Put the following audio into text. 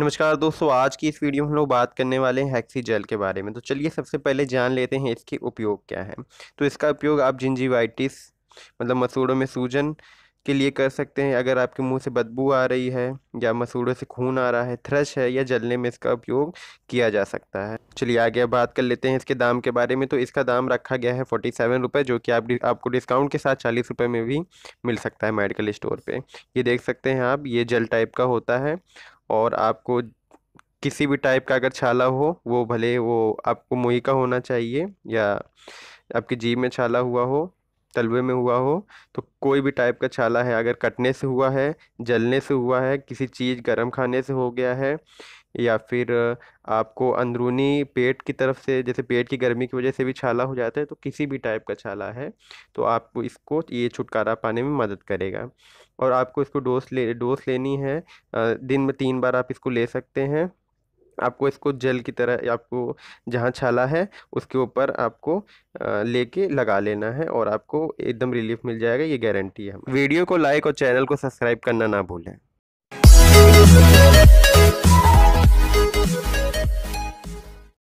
नमस्कार दोस्तों आज की इस वीडियो में हम लोग बात करने वाले हैं हैक्सी जेल के बारे में तो चलिए सबसे पहले जान लेते हैं इसके उपयोग क्या है तो इसका उपयोग आप जिंजीवाइटिस मतलब मसूड़ों में सूजन के लिए कर सकते हैं अगर आपके मुंह से बदबू आ रही है या मसूड़ों से खून आ रहा है थ्रश है या जलने में इसका उपयोग किया जा सकता है चलिए आगे बात कर लेते हैं इसके दाम के बारे में तो इसका दाम रखा गया है फोर्टी सेवन रुपये जो कि आप आपको डिस्काउंट के साथ चालीस रुपये में भी मिल सकता है मेडिकल स्टोर पर ये देख सकते हैं आप ये जल टाइप का होता है और आपको किसी भी टाइप का अगर छाला हो वो भले वो आपको मुही का होना चाहिए या आपकी जीभ में छाला हुआ हो तलवे में हुआ हो तो कोई भी टाइप का छाला है अगर कटने से हुआ है जलने से हुआ है किसी चीज़ गर्म खाने से हो गया है या फिर आपको अंदरूनी पेट की तरफ से जैसे पेट की गर्मी की वजह से भी छाला हो जाता है तो किसी भी टाइप का छाला है तो आपको इसको ये छुटकारा पाने में मदद करेगा और आपको इसको डोज ले डोज लेनी है दिन में तीन बार आप इसको ले सकते हैं आपको इसको जेल की तरह आपको जहाँ छाला है उसके ऊपर आपको लेके लगा लेना है और आपको एकदम रिलीफ मिल जाएगा ये गारंटी है वीडियो को लाइक और चैनल को सब्सक्राइब करना ना भूलें